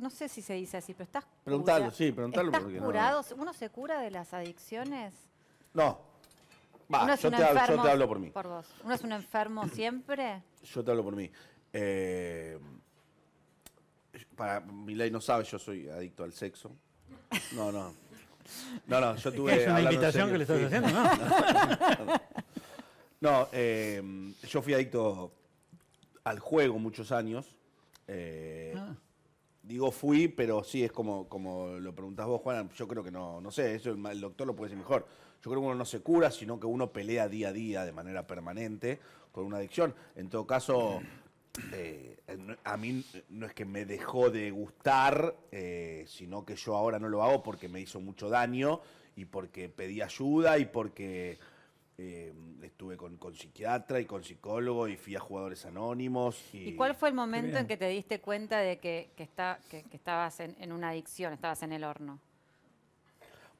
no sé si se dice así, pero estás preguntalo, sí, preguntalo ¿Estás porque curado? No, ¿Uno se cura de las adicciones? No. Va, yo, te hablo, por mí. Por vos. ¿Uno es un enfermo siempre? Yo te hablo por mí. Eh, para Milay no sabe, yo soy adicto al sexo. No, no. No, no, yo tuve. Es una invitación que le estás haciendo, ¿no? No, eh, yo fui adicto al juego muchos años. Eh, ah. Digo fui, pero sí es como, como lo preguntás vos, Juan. Yo creo que no, no sé, eso el, doctor lo puede decir mejor. Yo creo que uno no se cura, sino que uno pelea día a día de manera permanente con una adicción. En todo caso, a mí no es que me dejó de gustar, eh, sino que yo ahora no lo hago porque me hizo mucho daño y porque pedí ayuda y porque Em, estuve con, psiquiatra y con psicólogo y fui a jugadores anónimos. ¿Y, cuál fue el momento en que te diste cuenta de que, estabas en, una adicción, estabas en el horno?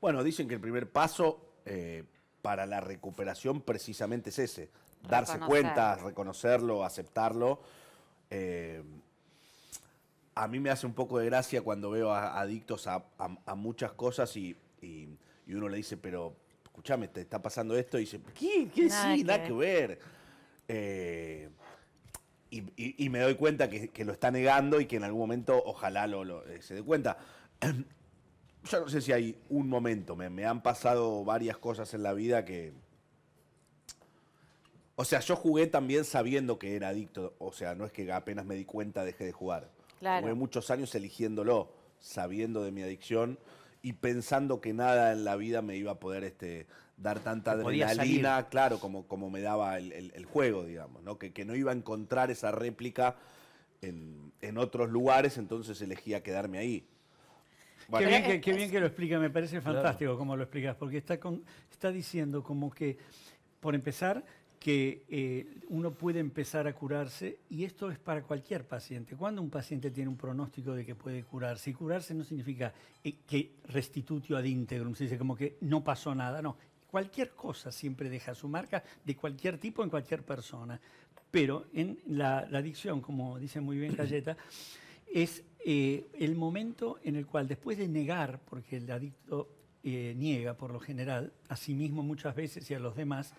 Bueno, dicen que el primer paso eh, para la recuperación precisamente es ese, darse cuenta, reconocerlo, aceptarlo. Em, a mí me hace un poco de gracia cuando veo a, adictos a, muchas cosas y uno le dice, pero escuchame, te está pasando esto, y dice, ¿qué? ¿Qué sí? nada que ver. Eh, y, me doy cuenta que, lo está negando y que en algún momento ojalá lo, eh, se dé cuenta. Yo no sé si hay un momento, me, han pasado varias cosas en la vida que... O sea, yo jugué también sabiendo que era adicto. O sea, no es que apenas me di cuenta dejé de jugar. Claro. Jugué muchos años eligiéndolo, sabiendo de mi adicción y pensando que nada en la vida me iba a poder este, dar tanta adrenalina, claro, como, como me daba el, juego, digamos, ¿no? Que, que, no iba a encontrar esa réplica en, otros lugares, entonces elegía quedarme ahí. Qué, bien eh, eh, que, lo explica, me parece fantástico cómo lo explicas, porque está, con, está diciendo como que, por empezar, que eh, uno puede empezar a curarse y esto es para cualquier paciente. Cuando un paciente tiene un pronóstico de que puede curarse, y curarse no significa eh, que restitutio ad integrum, se dice como que no pasó nada, no. Cualquier cosa siempre deja su marca de cualquier tipo en cualquier persona. Pero en la, adicción, como dice muy bien galleta es eh, el momento en el cual después de negar, porque el adicto niega por lo general, a sí mismo muchas veces y a los demás,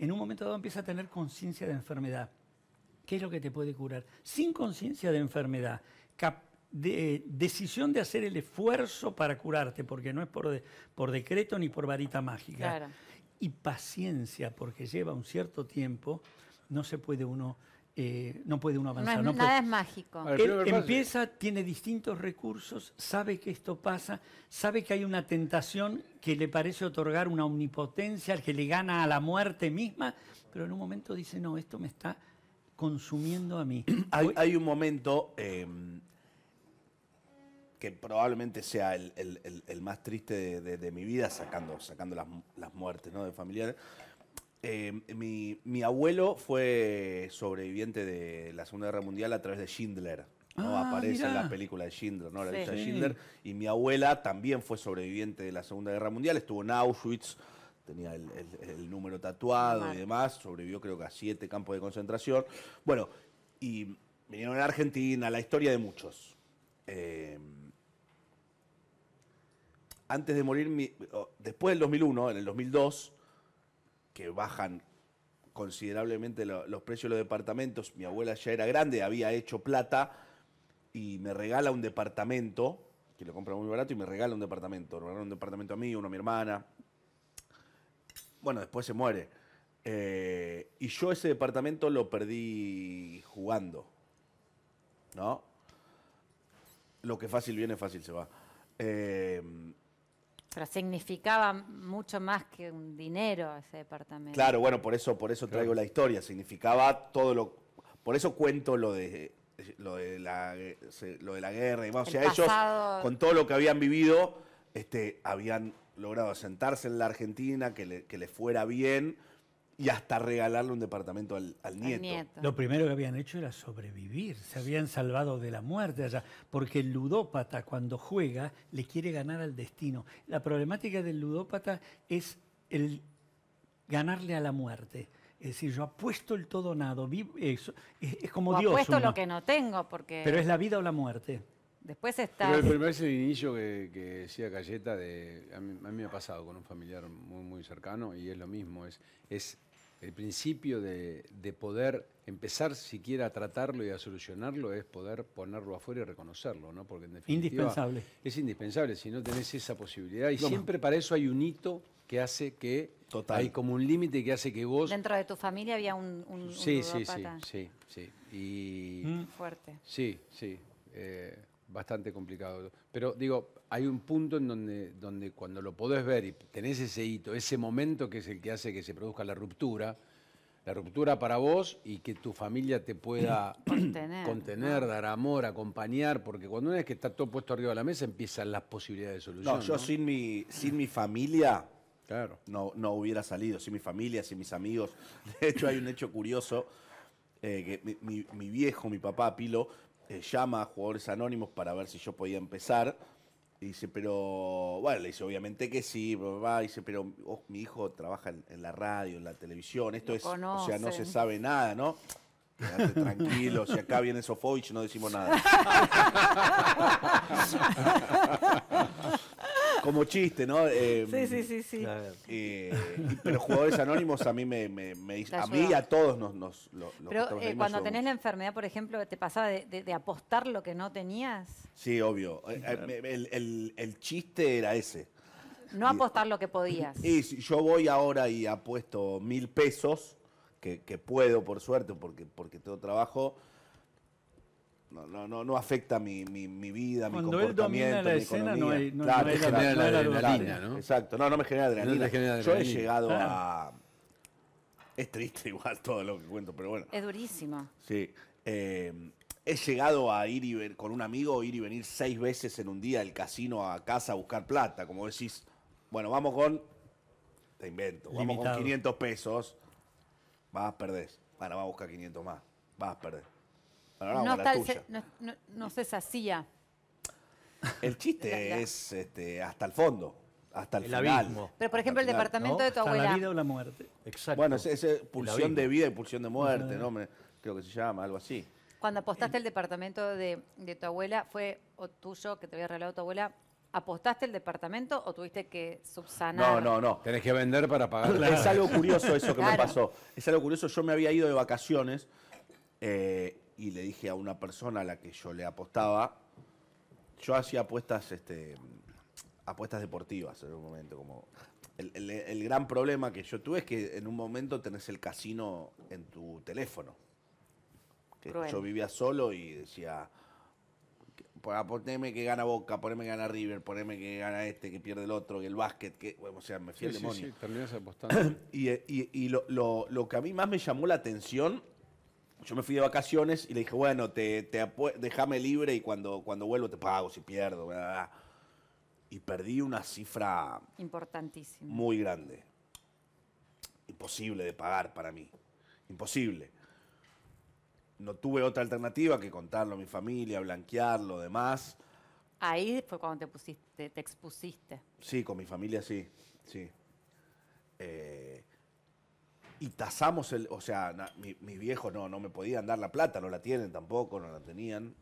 en un momento dado empieza a tener conciencia de enfermedad. ¿Qué es lo que te puede curar? Sin conciencia de enfermedad, eh, decisión de hacer el esfuerzo para curarte, porque no es por, por decreto ni por varita mágica. Y paciencia, porque lleva un cierto tiempo, no se puede uno eh, no puede uno avanzar. nada es mágico. Él empieza, tiene distintos recursos, sabe que esto pasa, sabe que hay una tentación que le parece otorgar una omnipotencia que le gana a la muerte misma, pero en un momento dice, no, esto me está consumiendo a mí. hay, un momento em, que probablemente sea el, más triste de, mi vida, sacando, sacando las, las muertes ¿no? de familiares eh, mi, abuelo fue sobreviviente de la Segunda Guerra Mundial a través de Schindler. ¿no? Ah, Aparece en la película de Schindler, ¿no? La de Schindler. Y mi abuela también fue sobreviviente de la Segunda Guerra Mundial, estuvo en Auschwitz, tenía el, número tatuado y demás, sobrevivió creo que a siete campos de concentración. Bueno, y vinieron a Argentina, la historia de muchos. Eh, antes de morir, mi, después del 2001, en el 2002, bajan considerablemente los precios de los departamentos. Mi abuela ya era grande, había hecho plata y me regala un departamento, que lo compra muy barato y me regala un departamento. un departamento a mí, uno a mi hermana. Bueno, después se muere. Eh, y yo ese departamento lo perdí jugando. ¿No? Lo que fácil viene, fácil se va. Eh, pero significaba mucho más que un dinero ese departamento. Claro, bueno, por eso, por eso traigo la historia. Significaba todo lo. Por eso cuento lo de lo de la, guerra y demás. O sea, ellos, con todo lo que habían vivido, este, habían logrado asentarse en la Argentina, que le, que le fuera bien y hasta regalarle un departamento al, nieto. Lo primero que habían hecho era sobrevivir, se habían salvado de la muerte allá, porque el ludópata cuando juega le quiere ganar al destino. La problemática del ludópata es el ganarle a la muerte. Es decir, yo apuesto el todo nado, es, como o Yo Apuesto lo que no tengo, porque... Pero es la vida o la muerte. Después está... el primer inicio que, que decía Cayeta, de, a mí, me ha pasado con un familiar muy, muy cercano y es lo mismo, es el principio de, poder empezar siquiera a tratarlo y a solucionarlo es poder ponerlo afuera y reconocerlo, ¿no? Porque en definitiva indispensable. es indispensable si no tenés esa posibilidad. Y siempre para eso hay un hito que hace que total. hay como un límite que hace que vos dentro de tu familia había un, sí, sí, sí, sí, sí, y fuerte. Sí, sí. Eh, bastante complicado. Pero digo, hay un punto en donde, donde cuando lo podés ver y tenés ese hito, ese momento que es el que hace que se produzca la ruptura, la ruptura para vos y que tu familia te pueda contener, dar amor, acompañar, porque cuando una vez que está todo puesto arriba de la mesa empiezan las posibilidades de solución. No, yo sin mi sin mi familia claro. no, no hubiera salido, sin mi familia, sin mis amigos. De hecho, hay un hecho curioso. Eh, que mi, viejo, mi papá Pilo, eh, llama a jugadores anónimos para ver si yo podía empezar. Y dice, pero, bueno, le dice, obviamente que sí, Dice, pero oh, mi hijo trabaja en, la radio, en la televisión, esto es, o sea, no se sabe nada, ¿no? Quédate tranquilo, si acá viene Sofovich no decimos nada. como chiste, ¿no? Em, sí, sí, sí, sí. Eh, pero jugadores anónimos a mí me, a mí y a todos nos, nos Pero eh, cuando tenés la enfermedad, por ejemplo, te pasaba de, apostar lo que no tenías. Sí, obvio. Eh, el, chiste era ese. No apostar lo que podías. Y si yo voy ahora y apuesto mil pesos, que, puedo por suerte, porque, porque tengo trabajo, no, no, no, afecta mi, mi, mi vida, mi comportamiento. no claro, genera, adrenalina, ¿no? Exacto, no, no me genera adrenalina. Yo he llegado a. Ah. Es triste igual todo lo que cuento, pero bueno. Es durísimo. Sí. Eh, he llegado a ir y ver, con un amigo, ir y venir seis veces en un día al casino a casa a buscar plata. Como decís, bueno, vamos con. Te invento, vamos con 500 pesos. Vas, a perder. Bueno, vas a buscar 500 más. Vas, a perder no, Se, sacía. El chiste es este, hasta el fondo, hasta el, final. Pero, por ejemplo, el departamento de tu abuela. la vida o la muerte. Exacto. Bueno, es, eh, pulsión de vida y pulsión de muerte, ¿no? Me, creo que se llama, algo así. Cuando apostaste el, departamento de, tu abuela, ¿fue o tuyo que te había regalado tu abuela? ¿Apostaste el departamento o tuviste que subsanar? No, no, no. Tenés que vender para pagar. Es algo curioso eso que me pasó. Es algo curioso. Yo me había ido de vacaciones eh, y le dije a una persona a la que yo le apostaba, yo hacía apuestas, este, apuestas deportivas en un momento, como el, gran problema que yo tuve es que en un momento tenés el casino en tu teléfono. yo vivía solo y decía, ah, poneme que gana Boca, poneme que gana River, poneme que gana este, que pierde el otro, que el básquet, que, o sea, me fui demonio. Sí, apostando. y, y, lo, lo, lo, que a mí más me llamó la atención yo me fui de vacaciones y le dije, bueno, te, déjame libre y cuando, cuando vuelvo te pago si pierdo. Y perdí una cifra... Importantísima. Muy grande. Imposible de pagar para mí. Imposible. No tuve otra alternativa que contarlo a mi familia, blanquearlo, demás. Ahí fue cuando te pusiste, te expusiste. Sí, con mi familia sí, sí. Eh, y tasamos el. O sea, mi, mis viejos no, no me podían dar la plata, no la tienen tampoco, no la tenían.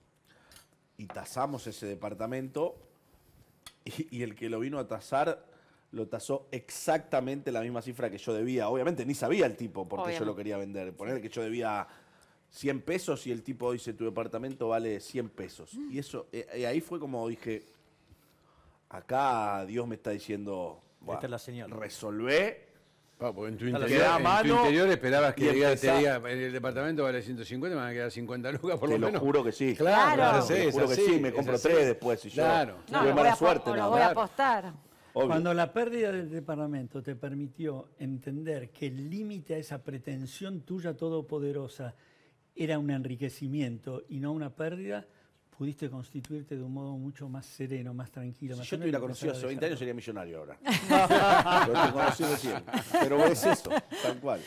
Y tasamos ese departamento y, el que lo vino a tasar lo tasó exactamente la misma cifra que yo debía. Obviamente ni sabía el tipo porque yo lo quería vender. Poner que yo debía 100 pesos y el tipo dice tu departamento vale 100 pesos. Mm. Y eso, eh, eh, ahí fue como dije, acá Dios me está diciendo, resolvé Ah, en tu interior, esperabas que te diga, en el departamento vale 150, me van a quedar 50 lucas por lo menos. Te lo juro que sí. Claro. Te lo juro que sí, me compro tres después. y claro. Yo, no, voy a apostar. Cuando la pérdida del departamento te permitió entender que el límite a esa pretensión tuya todopoderosa era un enriquecimiento y no una pérdida, pudiste constituirte de un modo mucho más sereno, más tranquilo. Si más yo te hubiera conocido hace 20 años, sería millonario ahora. Lo te conocí recién. Pero es eso, tal cual.